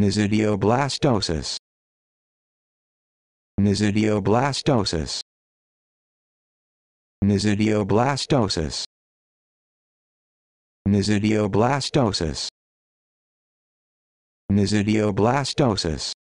Nisidioblastosis. Nisidioblastosis. Nisidioblastosis. Nisidioblastosis. Nisidioblastosis.